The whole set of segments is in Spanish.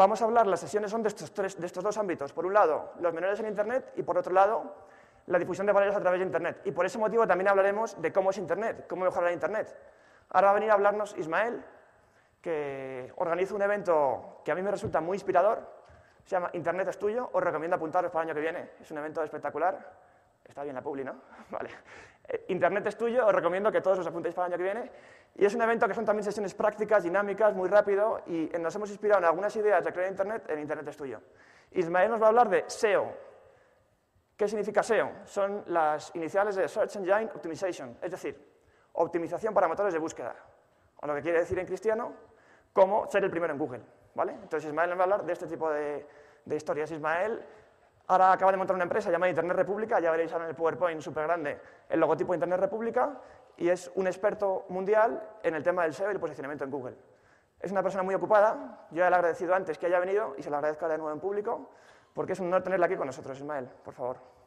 Vamos a hablar, las sesiones son de estos, dos ámbitos. Por un lado, los menores en Internet y por otro lado, la difusión de valores a través de Internet. Y por ese motivo también hablaremos de cómo es Internet, cómo mejorar Internet. Ahora va a venir a hablarnos Ismael, que organiza un evento que a mí me resulta muy inspirador. Se llama Internet es tuyo, os recomiendo apuntaros para el año que viene. Es un evento espectacular. Está bien la publi, ¿no? Vale. Eh, Internet es tuyo, os recomiendo que todos os apuntéis para el año que viene. Y es un evento que son también sesiones prácticas, dinámicas, muy rápido, y nos hemos inspirado en algunas ideas de crear Internet, en Internet es tuyo. Ismael nos va a hablar de SEO. ¿Qué significa SEO? Son las iniciales de Search Engine Optimization, es decir, optimización para motores de búsqueda. O lo que quiere decir en cristiano, cómo ser el primero en Google. ¿vale? Entonces Ismael nos va a hablar de este tipo de, de historias. Ismael Ahora acaba de montar una empresa llamada Internet República, ya veréis ahora en el PowerPoint súper grande el logotipo de Internet República, y es un experto mundial en el tema del SEO y el posicionamiento en Google. Es una persona muy ocupada, yo le he agradecido antes que haya venido y se lo agradezco de nuevo en público, porque es un honor tenerla aquí con nosotros, Ismael, por favor.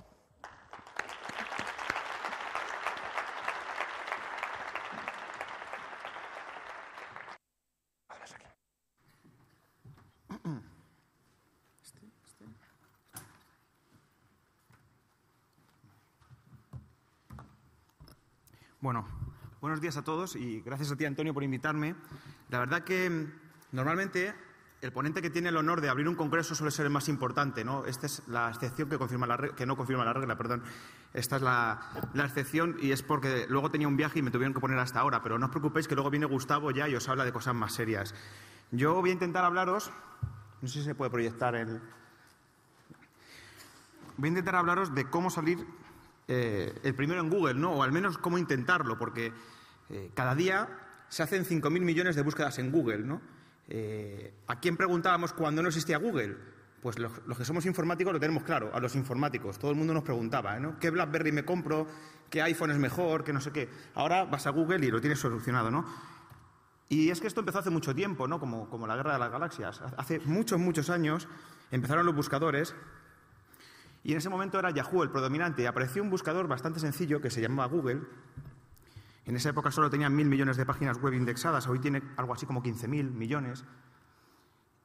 buenos días a todos y gracias a ti, Antonio, por invitarme. La verdad que mm, normalmente el ponente que tiene el honor de abrir un congreso suele ser el más importante, ¿no? Esta es la excepción que, confirma la que no confirma la regla, perdón. Esta es la, excepción y es porque luego tenía un viaje y me tuvieron que poner hasta ahora, pero no os preocupéis que luego viene Gustavo ya y os habla de cosas más serias. Yo voy a intentar hablaros, no sé si se puede proyectar el... Voy a intentar hablaros de cómo salir eh, el primero en Google, ¿no? O al menos cómo intentarlo, porque eh, cada día se hacen 5.000 millones de búsquedas en Google, ¿no? Eh, ¿A quién preguntábamos cuando no existía Google? Pues los, que somos informáticos lo tenemos claro, a los informáticos. Todo el mundo nos preguntaba, ¿eh? ¿no? ¿Qué BlackBerry me compro? ¿Qué iPhone es mejor? ¿Qué no sé qué? Ahora vas a Google y lo tienes solucionado, ¿no? Y es que esto empezó hace mucho tiempo, ¿no? Como, como la guerra de las galaxias. Hace muchos, muchos años empezaron los buscadores y en ese momento era Yahoo el predominante. Apareció un buscador bastante sencillo que se llamaba Google en esa época solo tenían mil millones de páginas web indexadas, hoy tiene algo así como 15.000 millones.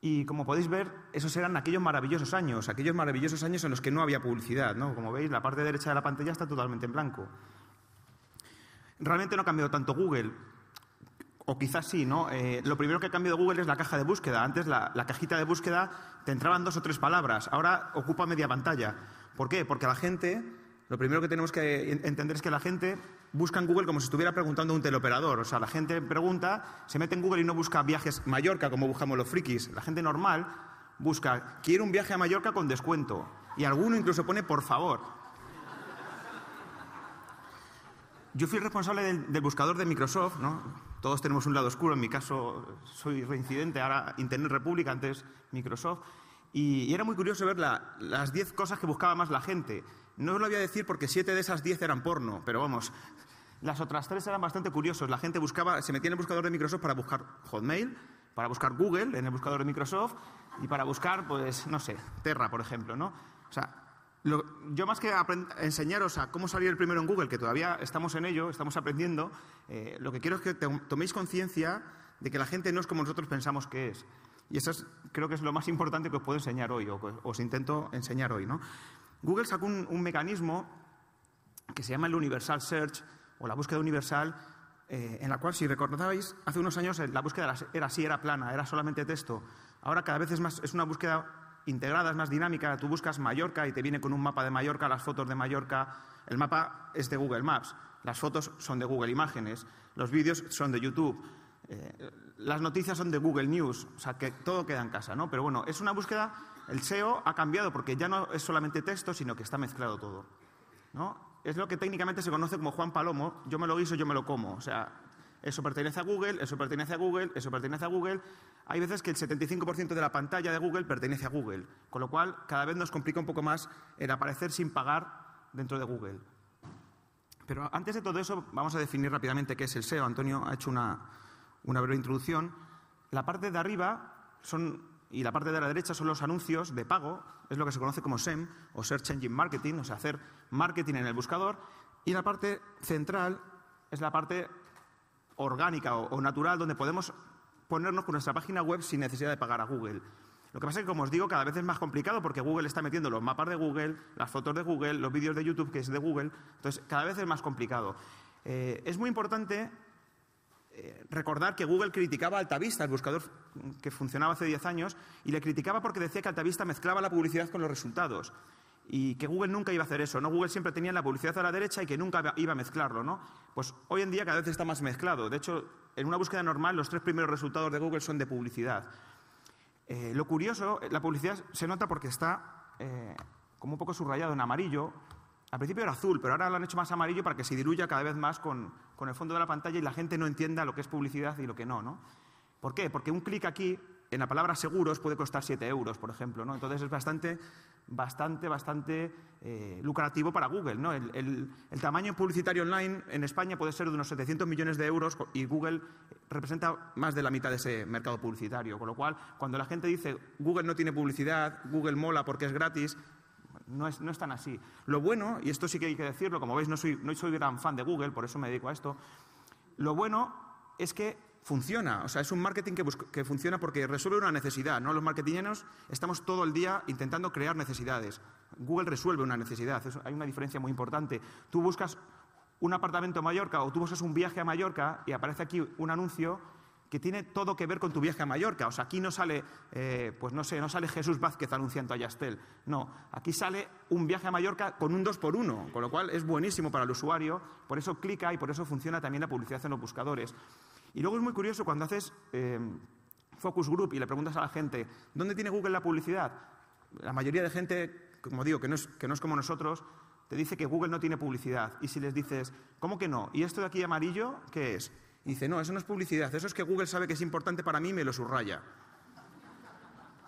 Y como podéis ver, esos eran aquellos maravillosos años, aquellos maravillosos años en los que no había publicidad. ¿no? Como veis, la parte derecha de la pantalla está totalmente en blanco. Realmente no ha cambiado tanto Google, o quizás sí, ¿no? Eh, lo primero que ha cambiado Google es la caja de búsqueda. Antes la, la, cajita de búsqueda te entraban dos o tres palabras, ahora ocupa media pantalla. ¿Por qué? Porque la gente, lo primero que tenemos que entender es que la gente buscan Google como si estuviera preguntando a un teleoperador. O sea, la gente pregunta, se mete en Google y no busca viajes Mallorca como buscamos los frikis. La gente normal busca, quiero un viaje a Mallorca con descuento. Y alguno incluso pone, por favor. Yo fui responsable del, buscador de Microsoft, ¿no? Todos tenemos un lado oscuro, en mi caso soy reincidente, ahora Internet República, antes Microsoft. Y, era muy curioso ver las diez cosas que buscaba más la gente. No os lo voy a decir porque siete de esas diez eran porno, pero vamos, las otras tres eran bastante curiosos. La gente buscaba, se metía en el buscador de Microsoft para buscar Hotmail, para buscar Google en el buscador de Microsoft y para buscar, pues, no sé, Terra, por ejemplo, ¿no? O sea, yo más que enseñaros a cómo salir el primero en Google, que todavía estamos en ello, estamos aprendiendo, eh, lo que quiero es que toméis conciencia de que la gente no es como nosotros pensamos que es. Y eso es, creo que es lo más importante que os puedo enseñar hoy, o os intento enseñar hoy, ¿no? Google sacó un, mecanismo que se llama el Universal Search o la búsqueda universal, eh, en la cual, si recordáis, hace unos años eh, la búsqueda era así, era plana, era solamente texto. Ahora cada vez es, más, es una búsqueda integrada, es más dinámica. Tú buscas Mallorca y te viene con un mapa de Mallorca, las fotos de Mallorca. El mapa es de Google Maps, las fotos son de Google Imágenes, los vídeos son de YouTube. Eh, las noticias son de Google News, o sea, que todo queda en casa, ¿no? Pero bueno, es una búsqueda, el SEO ha cambiado porque ya no es solamente texto, sino que está mezclado todo, ¿no? Es lo que técnicamente se conoce como Juan Palomo, yo me lo guiso, yo me lo como, o sea, eso pertenece a Google, eso pertenece a Google, eso pertenece a Google. Hay veces que el 75% de la pantalla de Google pertenece a Google, con lo cual cada vez nos complica un poco más el aparecer sin pagar dentro de Google. Pero antes de todo eso, vamos a definir rápidamente qué es el SEO. Antonio ha hecho una, una breve introducción. La parte de arriba son, y la parte de la derecha son los anuncios de pago, es lo que se conoce como SEM o Search Engine Marketing, o sea, hacer marketing en el buscador. Y la parte central es la parte orgánica o, natural donde podemos ponernos con nuestra página web sin necesidad de pagar a Google. Lo que pasa es que, como os digo, cada vez es más complicado porque Google está metiendo los mapas de Google, las fotos de Google, los vídeos de YouTube, que es de Google. Entonces, cada vez es más complicado. Eh, es muy importante eh, recordar que Google criticaba a Altavista, el buscador que funcionaba hace 10 años, y le criticaba porque decía que Altavista mezclaba la publicidad con los resultados. Y que Google nunca iba a hacer eso, ¿no? Google siempre tenía la publicidad a la derecha y que nunca iba a mezclarlo, Pues hoy en día cada vez está más mezclado. De hecho, en una búsqueda normal los tres primeros resultados de Google son de publicidad. Eh, lo curioso, la publicidad se nota porque está eh, como un poco subrayado en amarillo, al principio era azul, pero ahora lo han hecho más amarillo para que se diluya cada vez más con, el fondo de la pantalla y la gente no entienda lo que es publicidad y lo que no, ¿no? ¿Por qué? Porque un clic aquí, en la palabra seguros, puede costar 7 euros, por ejemplo, ¿no? Entonces es bastante, bastante, bastante eh, lucrativo para Google, ¿no? El, el, tamaño publicitario online en España puede ser de unos 700 millones de euros y Google representa más de la mitad de ese mercado publicitario. Con lo cual, cuando la gente dice Google no tiene publicidad, Google mola porque es gratis, no es, no es tan así. Lo bueno, y esto sí que hay que decirlo, como veis, no soy, no soy gran fan de Google, por eso me dedico a esto. Lo bueno es que funciona. O sea, es un marketing que, que, funciona porque resuelve una necesidad. ¿no? Los marketingianos estamos todo el día intentando crear necesidades. Google resuelve una necesidad. hay una diferencia muy importante. Tú buscas un apartamento en Mallorca o tú buscas un viaje a Mallorca y aparece aquí un anuncio que tiene todo que ver con tu viaje a Mallorca. O sea, aquí no sale, eh, pues no sé, no sale Jesús Vázquez anunciando a Yastel. No, aquí sale un viaje a Mallorca con un dos por uno. con lo cual es buenísimo para el usuario. Por eso clica y por eso funciona también la publicidad en los buscadores. Y luego es muy curioso cuando haces eh, focus group y le preguntas a la gente, ¿dónde tiene Google la publicidad? La mayoría de gente, como digo, que no es, que no es como nosotros, te dice que Google no tiene publicidad. Y si les dices, ¿cómo que no? ¿Y esto de aquí amarillo qué es? Y dice, no, eso no es publicidad, eso es que Google sabe que es importante para mí y me lo subraya.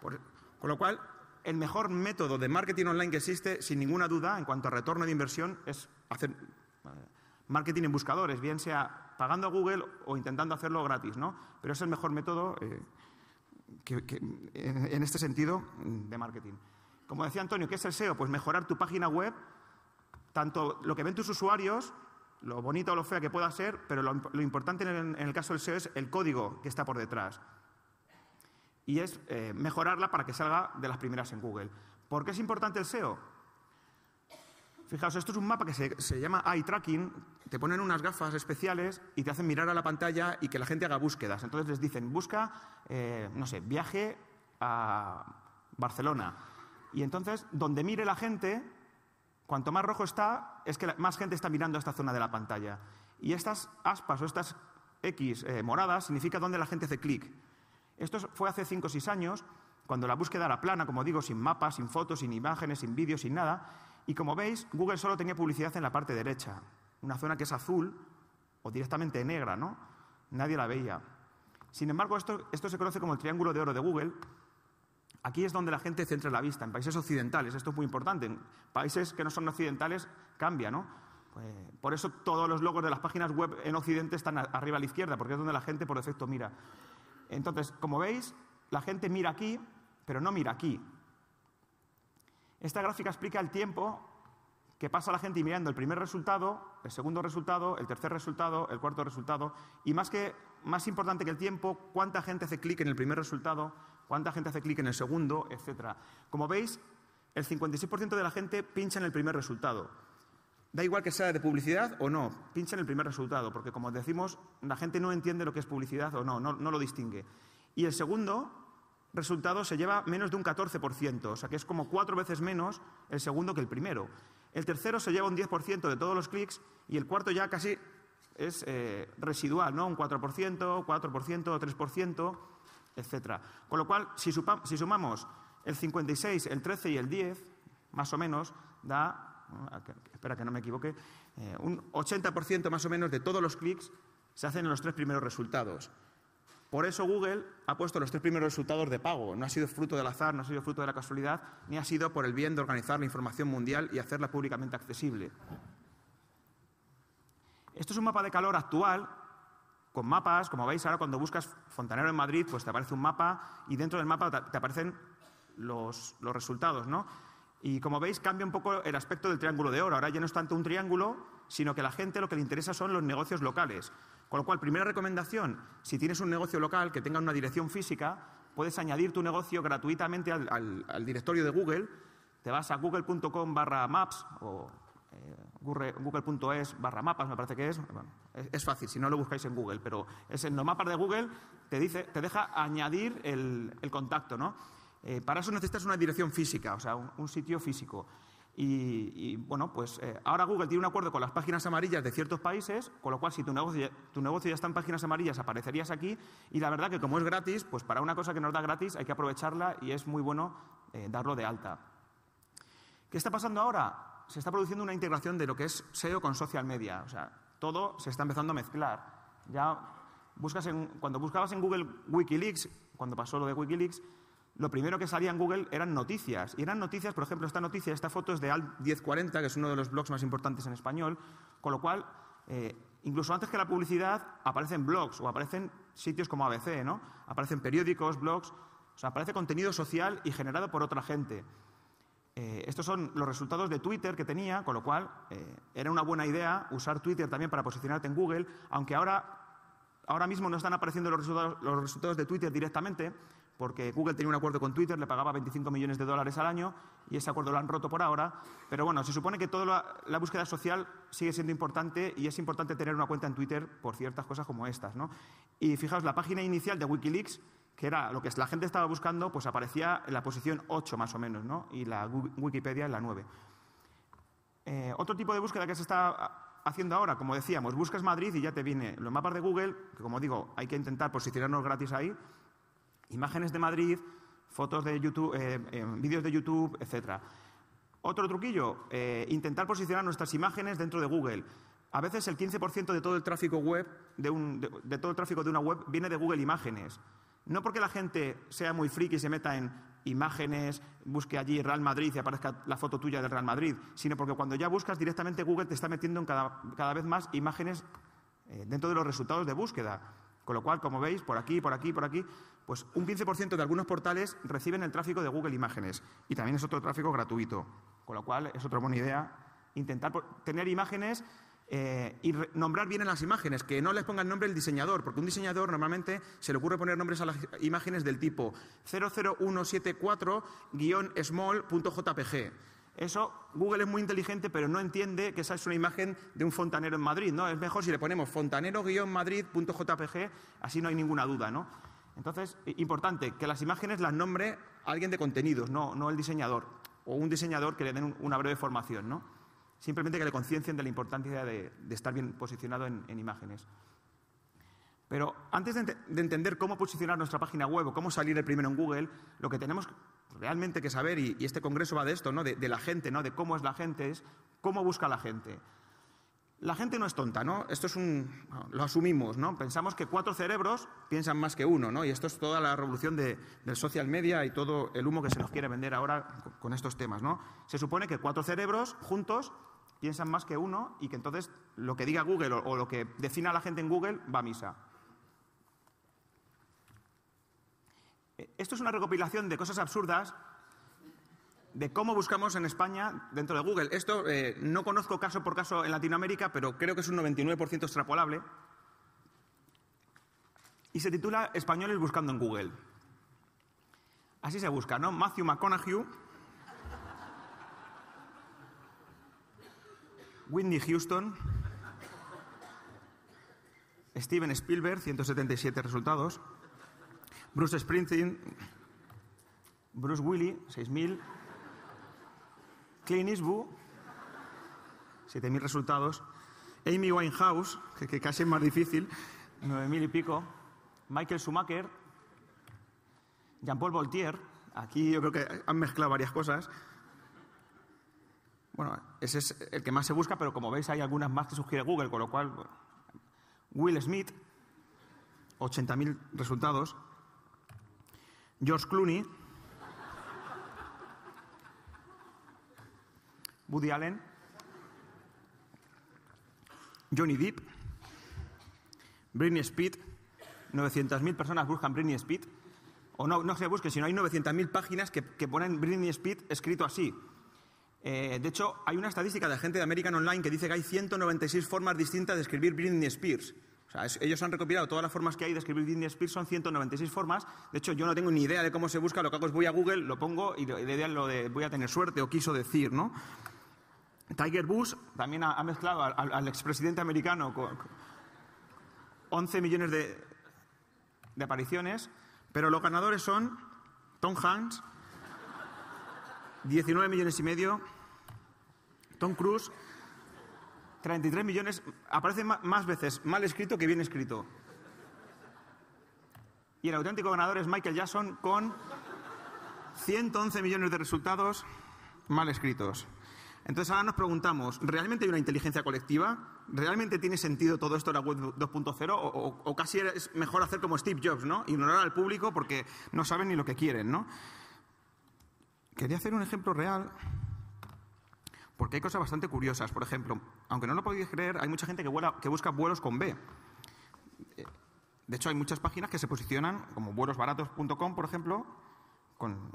con lo cual, el mejor método de marketing online que existe, sin ninguna duda, en cuanto a retorno de inversión, es hacer eh, marketing en buscadores, bien sea pagando a Google o intentando hacerlo gratis, ¿no? Pero es el mejor método eh, en este sentido de marketing. Como decía Antonio, ¿qué es el SEO? Pues mejorar tu página web, tanto lo que ven tus usuarios lo bonita o lo fea que pueda ser, pero lo, importante en el, caso del SEO es el código que está por detrás. Y es eh, mejorarla para que salga de las primeras en Google. ¿Por qué es importante el SEO? Fijaos, esto es un mapa que se, llama eye tracking. Te ponen unas gafas especiales y te hacen mirar a la pantalla y que la gente haga búsquedas. Entonces les dicen, busca, eh, no sé, viaje a Barcelona. Y entonces, donde mire la gente, Cuanto más rojo está, es que más gente está mirando a esta zona de la pantalla. Y estas aspas o estas X eh, moradas significa dónde la gente hace clic. Esto fue hace 5 o 6 años, cuando la búsqueda era plana, como digo, sin mapas, sin fotos, sin imágenes, sin vídeos, sin nada. Y como veis, Google solo tenía publicidad en la parte derecha, una zona que es azul o directamente negra, ¿no? Nadie la veía. Sin embargo, esto, esto se conoce como el triángulo de oro de Google, Aquí es donde la gente centra la vista, en países occidentales, esto es muy importante, en países que no son occidentales cambia, ¿no? Pues, por eso todos los logos de las páginas web en Occidente están arriba a la izquierda, porque es donde la gente por defecto mira. Entonces, como veis, la gente mira aquí, pero no mira aquí. Esta gráfica explica el tiempo que pasa la gente mirando el primer resultado, el segundo resultado, el tercer resultado, el cuarto resultado, y más, que, más importante que el tiempo, cuánta gente hace clic en el primer resultado, cuánta gente hace clic en el segundo, etcétera. Como veis, el 56% de la gente pincha en el primer resultado. Da igual que sea de publicidad o no, pincha en el primer resultado, porque como decimos, la gente no entiende lo que es publicidad o no, no, lo distingue. Y el segundo resultado se lleva menos de un 14%, o sea que es como cuatro veces menos el segundo que el primero. El tercero se lleva un 10% de todos los clics y el cuarto ya casi es eh, residual, ¿no? Un 4%, 4%, 3% etc. Con lo cual, si, sumamos el 56, el 13 y el 10, más o menos, da, espera que no me equivoque, eh, un 80% más o menos de todos los clics se hacen en los tres primeros resultados. Por eso Google ha puesto los tres primeros resultados de pago. No ha sido fruto del azar, no ha sido fruto de la casualidad, ni ha sido por el bien de organizar la información mundial y hacerla públicamente accesible. Esto es un mapa de calor actual con mapas, como veis ahora cuando buscas fontanero en Madrid, pues te aparece un mapa y dentro del mapa te aparecen los, resultados, ¿no? Y como veis cambia un poco el aspecto del triángulo de oro. Ahora ya no es tanto un triángulo, sino que a la gente lo que le interesa son los negocios locales. Con lo cual, primera recomendación, si tienes un negocio local que tenga una dirección física, puedes añadir tu negocio gratuitamente al, al directorio de Google. Te vas a google.com barra maps o google.es barra mapas, me parece que es. es. fácil, si no lo buscáis en Google, pero es en los mapas de Google te, dice, te deja añadir el, contacto. ¿no? Eh, para eso necesitas una dirección física, o sea, un, sitio físico. Y, bueno, pues eh, ahora Google tiene un acuerdo con las páginas amarillas de ciertos países, con lo cual si tu negocio, tu negocio ya está en páginas amarillas aparecerías aquí. Y la verdad que como es gratis, pues para una cosa que nos da gratis hay que aprovecharla y es muy bueno eh, darlo de alta. ¿Qué está pasando ahora? se está produciendo una integración de lo que es SEO con social media. O sea, todo se está empezando a mezclar. Ya buscas en, cuando buscabas en Google Wikileaks, cuando pasó lo de Wikileaks, lo primero que salía en Google eran noticias. Y eran noticias, por ejemplo, esta noticia, esta foto es de Al 1040 que es uno de los blogs más importantes en español, con lo cual, eh, incluso antes que la publicidad, aparecen blogs o aparecen sitios como ABC, ¿no? Aparecen periódicos, blogs, o sea, aparece contenido social y generado por otra gente. Eh, estos son los resultados de Twitter que tenía, con lo cual eh, era una buena idea usar Twitter también para posicionarte en Google, aunque ahora, ahora mismo no están apareciendo los resultados, de Twitter directamente, porque Google tenía un acuerdo con Twitter, le pagaba 25 millones de dólares al año y ese acuerdo lo han roto por ahora. Pero bueno, se supone que toda la, búsqueda social sigue siendo importante y es importante tener una cuenta en Twitter por ciertas cosas como estas. ¿no? Y fijaos, la página inicial de Wikileaks que era lo que la gente estaba buscando, pues aparecía en la posición 8 más o menos, ¿no? y la Wikipedia en la 9. Eh, otro tipo de búsqueda que se está haciendo ahora, como decíamos, buscas Madrid y ya te viene los mapas de Google, que como digo, hay que intentar posicionarnos gratis ahí, imágenes de Madrid, fotos de YouTube, eh, eh, vídeos de YouTube, etc. Otro truquillo, intentar posicionar nuestras imágenes dentro de Google. A veces el 15% de todo el tráfico web de, de todo el tráfico de una web viene de Google Imágenes. No porque la gente sea muy friki y se meta en imágenes, busque allí Real Madrid y aparezca la foto tuya del Real Madrid, sino porque cuando ya buscas directamente Google te está metiendo en cada, cada vez más imágenes eh, dentro de los resultados de búsqueda. Con lo cual, como veis, por aquí, por aquí, por aquí, pues un 15% de algunos portales reciben el tráfico de Google Imágenes y también es otro tráfico gratuito. Con lo cual, es otra buena idea intentar tener imágenes eh, y nombrar bien las imágenes, que no les ponga el nombre el diseñador, porque un diseñador normalmente se le ocurre poner nombres a las imágenes del tipo 00174-small.jpg. Eso Google es muy inteligente, pero no entiende que esa es una imagen de un fontanero en Madrid, ¿no? Es mejor si le ponemos fontanero-madrid.jpg, así no hay ninguna duda, ¿no? Entonces, importante, que las imágenes las nombre alguien de contenidos, no, no el diseñador, o un diseñador que le den una breve formación, ¿no? Simplemente que le conciencien de la importancia de, estar bien posicionado en, imágenes. Pero antes de, entender cómo posicionar nuestra página web o cómo salir el primero en Google, lo que tenemos realmente que saber, y, este congreso va de esto, ¿no? De, la gente, ¿no? de cómo es la gente, es cómo busca la gente. La gente no es tonta, ¿no? Esto es un... Lo asumimos, ¿no? Pensamos que cuatro cerebros piensan más que uno, ¿no? Y esto es toda la revolución del social media y todo el humo que se nos quiere vender ahora con estos temas, ¿no? Se supone que cuatro cerebros juntos piensan más que uno y que entonces lo que diga Google o, lo que defina la gente en Google va a misa. Eh, esto es una recopilación de cosas absurdas de cómo buscamos en España dentro de Google. Esto eh, no conozco caso por caso en Latinoamérica, pero creo que es un 99% extrapolable. Y se titula Españoles buscando en Google. Así se busca, ¿no? Matthew McConaughey Whitney Houston, Steven Spielberg, 177 resultados, Bruce Springsteen, Bruce Willy, 6.000, Clint Eastwood, 7.000 resultados, Amy Winehouse, que, casi es más difícil, 9.000 y pico, Michael Schumacher, Jean-Paul Voltier, aquí yo creo que han mezclado varias cosas, bueno, ese es el que más se busca, pero como veis hay algunas más que sugiere Google, con lo cual Will Smith, 80.000 resultados. George Clooney, Woody Allen, Johnny Depp, Britney Speed, 900.000 personas buscan Britney Speed. O no, no se busque, sino hay 900.000 páginas que, que ponen Britney Speed escrito así. Eh, de hecho, hay una estadística de gente de American Online que dice que hay 196 formas distintas de escribir Britney Spears. O sea, ellos han recopilado todas las formas que hay de escribir Britney Spears, son 196 formas. De hecho, yo no tengo ni idea de cómo se busca, lo que hago es voy a Google, lo pongo y de, idea lo de voy a tener suerte o quiso decir, ¿no? Tiger Bush también ha, mezclado al, expresidente americano con, 11 millones de, de apariciones, pero los ganadores son Tom Hanks, 19 millones y medio. Tom Cruise, 33 millones. Aparece más veces mal escrito que bien escrito. Y el auténtico ganador es Michael Jackson con 111 millones de resultados mal escritos. Entonces ahora nos preguntamos, ¿realmente hay una inteligencia colectiva? ¿Realmente tiene sentido todo esto de la web 2.0? O, o, casi es mejor hacer como Steve Jobs, ¿no? Ignorar al público porque no saben ni lo que quieren, ¿no? quería hacer un ejemplo real porque hay cosas bastante curiosas. Por ejemplo, aunque no lo podéis creer, hay mucha gente que, busca vuelos con B. Eh, de hecho, hay muchas páginas que se posicionan como vuelosbaratos.com, por ejemplo, con,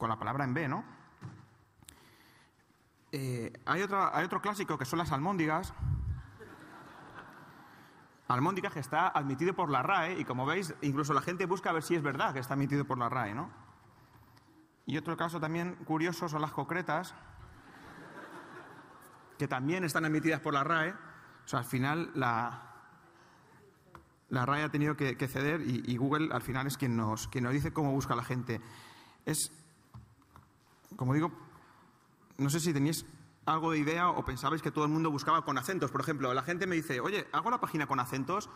la palabra en B, ¿no? Eh, hay, hay otro clásico que son las almóndigas. Almóndigas que está admitido por la RAE y como veis, incluso la gente busca a ver si es verdad que está admitido por la RAE, ¿no? Y otro caso también curioso son las concretas, que también están emitidas por la RAE. O sea, al final la, la RAE ha tenido que, ceder y, Google al final es quien nos, quien nos dice cómo busca la gente. Es, como digo, no sé si tenéis algo de idea o pensabais que todo el mundo buscaba con acentos. Por ejemplo, la gente me dice, oye, hago la página con acentos,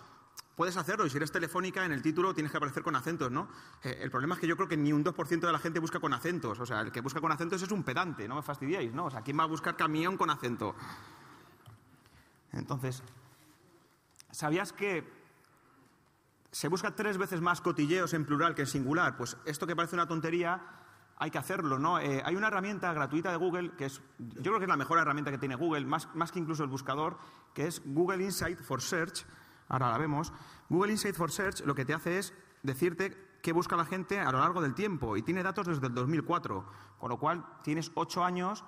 puedes hacerlo y si eres telefónica en el título tienes que aparecer con acentos, ¿no? Eh, el problema es que yo creo que ni un 2% de la gente busca con acentos, o sea, el que busca con acentos es un pedante, no me fastidiáis, ¿no? O sea, ¿quién va a buscar camión con acento? Entonces, ¿sabías que se busca tres veces más cotilleos en plural que en singular? Pues esto que parece una tontería hay que hacerlo, ¿no? Eh, hay una herramienta gratuita de Google que es, yo creo que es la mejor herramienta que tiene Google, más, más que incluso el buscador, que es Google Insight for Search. Ahora la vemos. Google Insight for Search lo que te hace es decirte qué busca la gente a lo largo del tiempo y tiene datos desde el 2004, con lo cual tienes ocho años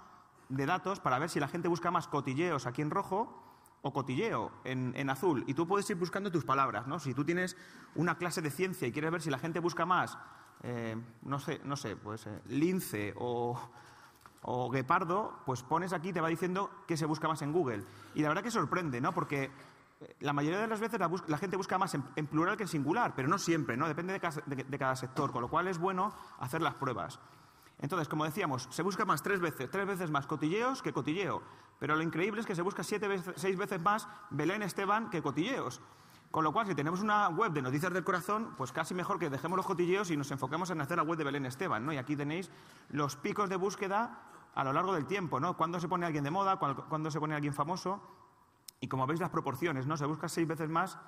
de datos para ver si la gente busca más cotilleos aquí en rojo o cotilleo en, en, azul. Y tú puedes ir buscando tus palabras, ¿no? Si tú tienes una clase de ciencia y quieres ver si la gente busca más eh, no, sé, no sé, pues eh, lince o, o guepardo, pues pones aquí y te va diciendo que se busca más en Google. Y la verdad que sorprende, ¿no? Porque eh, la mayoría de las veces la, gente busca más en, plural que en singular, pero no siempre, ¿no? Depende de cada, sector, con lo cual es bueno hacer las pruebas. Entonces, como decíamos, se busca más tres veces, tres veces más cotilleos que cotilleo, pero lo increíble es que se busca siete seis veces más Belén Esteban que cotilleos. Con lo cual, si tenemos una web de noticias del corazón, pues casi mejor que dejemos los cotilleos y nos enfoquemos en hacer la web de Belén Esteban. ¿no? Y aquí tenéis los picos de búsqueda a lo largo del tiempo. ¿no? ¿Cuándo se pone alguien de moda? cuando se pone alguien famoso? Y como veis las proporciones, ¿no? se busca seis veces más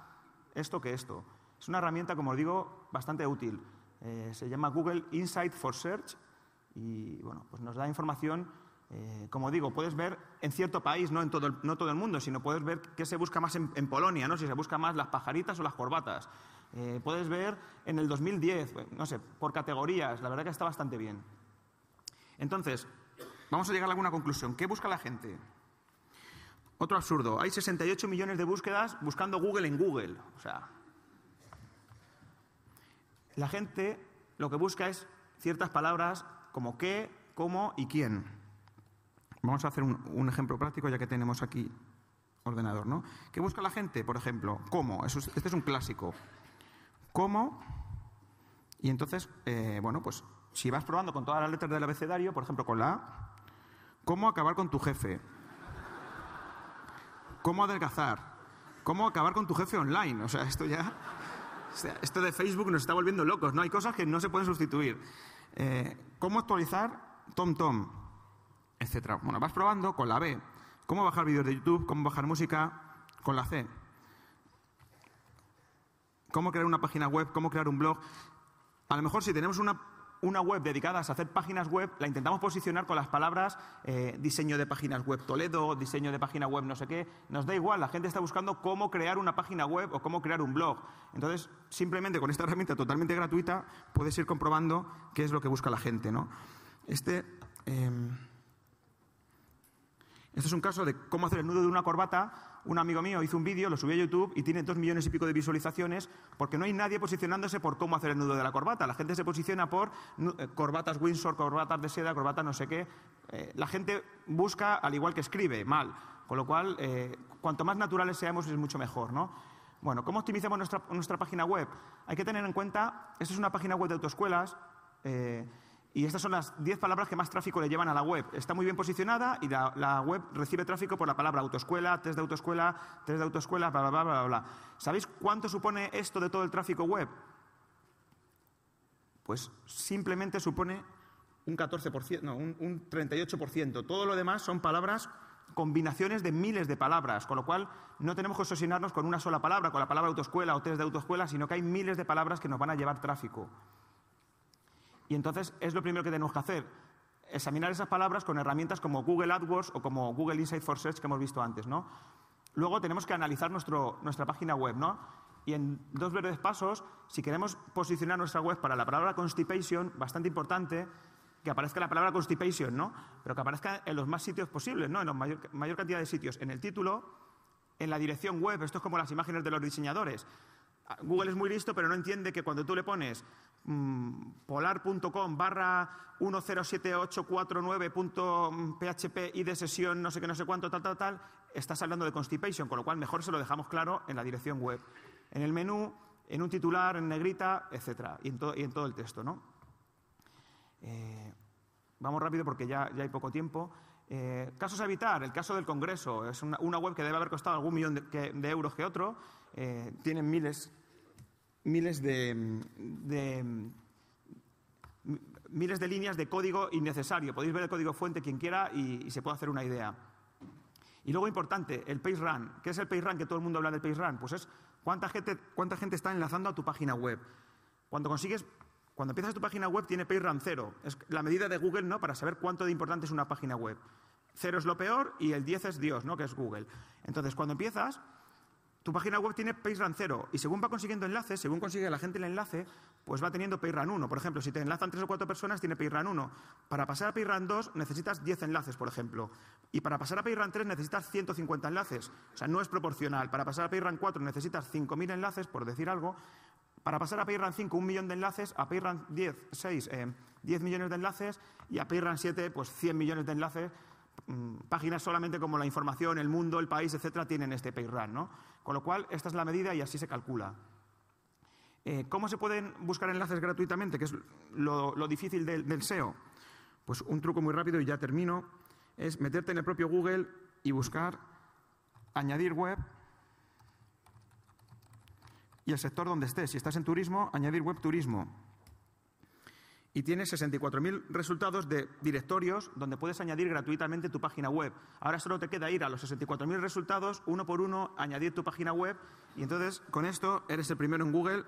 esto que esto. Es una herramienta, como os digo, bastante útil. Eh, se llama Google Insight for Search y bueno, pues nos da información eh, como digo, puedes ver en cierto país, no en todo el, mundo, sino puedes ver qué se busca más en, Polonia, ¿no? si se busca más las pajaritas o las corbatas. Eh, puedes ver en el 2010, eh, no sé, por categorías, la verdad que está bastante bien. Entonces, vamos a llegar a alguna conclusión. ¿Qué busca la gente? Otro absurdo, hay 68 millones de búsquedas buscando Google en Google. O sea, la gente lo que busca es ciertas palabras como qué, cómo y quién. Vamos a hacer un, ejemplo práctico ya que tenemos aquí ordenador, ¿no? ¿Qué busca la gente? Por ejemplo, cómo. este es un clásico. Cómo. Y entonces, eh, bueno, pues si vas probando con todas las letras del abecedario, por ejemplo, con la A, cómo acabar con tu jefe. Cómo adelgazar. Cómo acabar con tu jefe online. O sea, esto ya. esto de Facebook nos está volviendo locos, ¿no? Hay cosas que no se pueden sustituir. Eh, cómo actualizar TomTom. Tom? etc. Bueno, vas probando con la B. ¿Cómo bajar vídeos de YouTube? ¿Cómo bajar música? Con la C. ¿Cómo crear una página web? ¿Cómo crear un blog? A lo mejor si tenemos una, web dedicada a hacer páginas web, la intentamos posicionar con las palabras eh, diseño de páginas web Toledo, diseño de página web no sé qué. Nos da igual, la gente está buscando cómo crear una página web o cómo crear un blog. Entonces, simplemente con esta herramienta totalmente gratuita puedes ir comprobando qué es lo que busca la gente. ¿no? Este. Em, este es un caso de cómo hacer el nudo de una corbata. Un amigo mío hizo un vídeo, lo subió a YouTube y tiene dos millones y pico de visualizaciones porque no hay nadie posicionándose por cómo hacer el nudo de la corbata. La gente se posiciona por eh, corbatas Windsor, corbatas de seda, corbatas no sé qué. Eh, la gente busca al igual que escribe, mal. Con lo cual, eh, cuanto más naturales seamos es mucho mejor, ¿no? Bueno, ¿cómo optimizamos nuestra, página web? Hay que tener en cuenta, esta es una página web de autoescuelas. Y estas son las 10 palabras que más tráfico le llevan a la web. Está muy bien posicionada y la, web recibe tráfico por la palabra autoescuela, test de autoescuela, test de autoescuela, bla, bla, bla, bla. ¿Sabéis cuánto supone esto de todo el tráfico web? Pues simplemente supone un 14%, un 38%. Todo lo demás son palabras, combinaciones de miles de palabras, con lo cual no tenemos que obsesionarnos con una sola palabra, con la palabra autoescuela o test de autoescuela, sino que hay miles de palabras que nos van a llevar tráfico. Y entonces es lo primero que tenemos que hacer, examinar esas palabras con herramientas como Google AdWords o como Google Insight for Search que hemos visto antes. Luego tenemos que analizar nuestra página web. ¿no? Y en dos breves pasos, si queremos posicionar nuestra web para la palabra constipation, bastante importante, que aparezca la palabra constipation, ¿no? Pero que aparezca en los más sitios posibles, ¿no? En la mayor, cantidad de sitios. En el título, en la dirección web, esto es como las imágenes de los diseñadores. Google es muy listo, pero no entiende que cuando tú le pones mm, polar.com barra 107849.php y de sesión no sé qué, no sé cuánto, tal, tal, tal, estás hablando de constipation, con lo cual mejor se lo dejamos claro en la dirección web. En el menú, en un titular, en negrita, etcétera, y en, todo el texto, ¿no? Eh, vamos rápido porque ya, hay poco tiempo. Eh, casos a evitar, el caso del Congreso. Es una, web que debe haber costado algún millón de euros que otro eh, tienen miles, miles de, miles de líneas de código innecesario. Podéis ver el código fuente quien quiera y, se puede hacer una idea. Y luego, importante, el page ¿Qué es el page Que todo el mundo habla del page Pues es cuánta gente, cuánta gente está enlazando a tu página web. Cuando consigues, cuando empiezas tu página web, tiene page run cero. Es la medida de Google, ¿no? Para saber cuánto de importante es una página web. Cero es lo peor y el 10 es Dios, ¿no? Que es Google. Entonces, cuando empiezas, tu página web tiene PageRank 0 y según va consiguiendo enlaces, según consigue la gente el enlace, pues va teniendo PageRank 1. Por ejemplo, si te enlazan tres o cuatro personas, tiene PageRank 1. Para pasar a PageRank 2 necesitas 10 enlaces, por ejemplo. Y para pasar a PageRank 3 necesitas 150 enlaces. O sea, no es proporcional. Para pasar a PageRank 4 necesitas 5.000 enlaces, por decir algo. Para pasar a PageRank 5, un millón de enlaces. A PageRank 10, 6, 10 millones de enlaces. Y a PageRank 7, pues 100 millones de enlaces. Mm, páginas solamente como la información, el mundo, el país, etcétera, tienen este PageRank, ¿no? Con lo cual, esta es la medida y así se calcula. Eh, ¿Cómo se pueden buscar enlaces gratuitamente? Que es lo, difícil del, del SEO. Pues un truco muy rápido y ya termino. Es meterte en el propio Google y buscar añadir web y el sector donde estés. Si estás en turismo, añadir web turismo y tiene 64.000 resultados de directorios donde puedes añadir gratuitamente tu página web. Ahora solo te queda ir a los 64.000 resultados uno por uno, añadir tu página web y entonces con esto eres el primero en Google.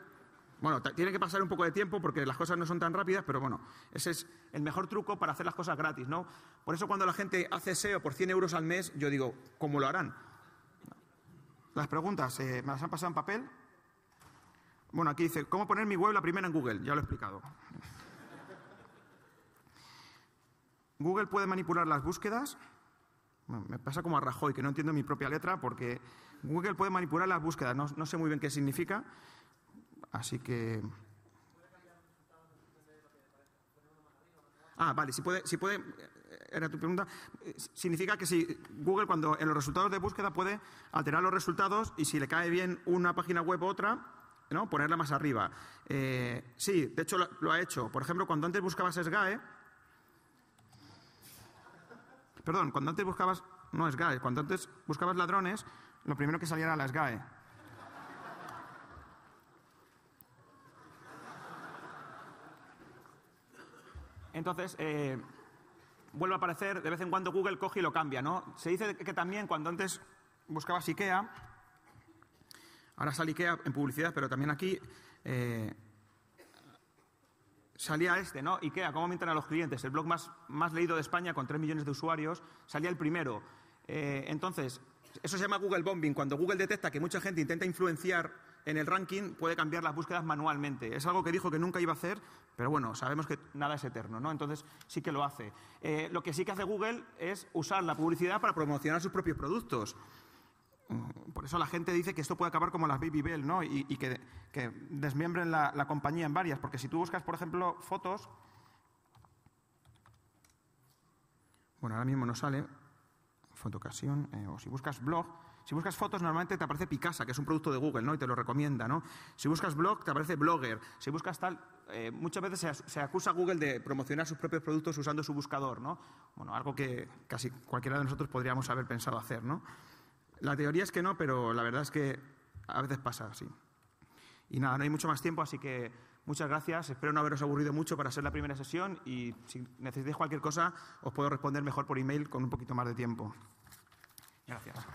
Bueno, tiene que pasar un poco de tiempo porque las cosas no son tan rápidas, pero bueno, ese es el mejor truco para hacer las cosas gratis, ¿no? Por eso cuando la gente hace SEO por 100 euros al mes, yo digo, ¿cómo lo harán? Las preguntas, eh, ¿me las han pasado en papel? Bueno, aquí dice, ¿cómo poner mi web la primera en Google? Ya lo he explicado. Google puede manipular las búsquedas. me pasa como a Rajoy, que no entiendo mi propia letra, porque Google puede manipular las búsquedas. No, sé muy bien qué significa. Así que. Ah, vale, si puede, si puede, eh, era tu pregunta, significa que si Google cuando en los resultados de búsqueda puede alterar los resultados y si le cae bien una página web u otra, ¿no? ponerla más arriba. Eh, sí, de hecho lo, ha hecho. Por ejemplo, cuando antes buscabas SGAE, Perdón, cuando antes buscabas, no es GAE, cuando antes buscabas ladrones, lo primero que saliera era la SGAE. Entonces, eh, vuelve a aparecer, de vez en cuando Google coge y lo cambia, ¿no? Se dice que también cuando antes buscabas IKEA, ahora sale IKEA en publicidad, pero también aquí, eh, salía este, ¿no? IKEA, ¿cómo aumentan a los clientes? El blog más, más leído de España con 3 millones de usuarios, salía el primero. Eh, entonces, eso se llama Google Bombing. Cuando Google detecta que mucha gente intenta influenciar en el ranking, puede cambiar las búsquedas manualmente. Es algo que dijo que nunca iba a hacer, pero bueno, sabemos que nada es eterno, ¿no? Entonces sí que lo hace. Eh, lo que sí que hace Google es usar la publicidad para promocionar sus propios productos. Mm, por eso la gente dice que esto puede acabar como las Baby Bell, ¿no? Y, que, desmiembren la, compañía en varias. Porque si tú buscas, por ejemplo, fotos. Bueno, ahora mismo no sale. foto ocasión, eh, o si buscas blog. Si buscas fotos, normalmente te aparece Picasa, que es un producto de Google, ¿no? Y te lo recomienda, ¿no? Si buscas blog, te aparece Blogger. Si buscas tal, eh, muchas veces se, acusa a Google de promocionar sus propios productos usando su buscador, ¿no? Bueno, algo que casi cualquiera de nosotros podríamos haber pensado hacer, ¿no? La teoría es que no, pero la verdad es que a veces pasa así. Y nada, no hay mucho más tiempo, así que muchas gracias. Espero no haberos aburrido mucho para ser la primera sesión y si necesitáis cualquier cosa os puedo responder mejor por email con un poquito más de tiempo. Gracias.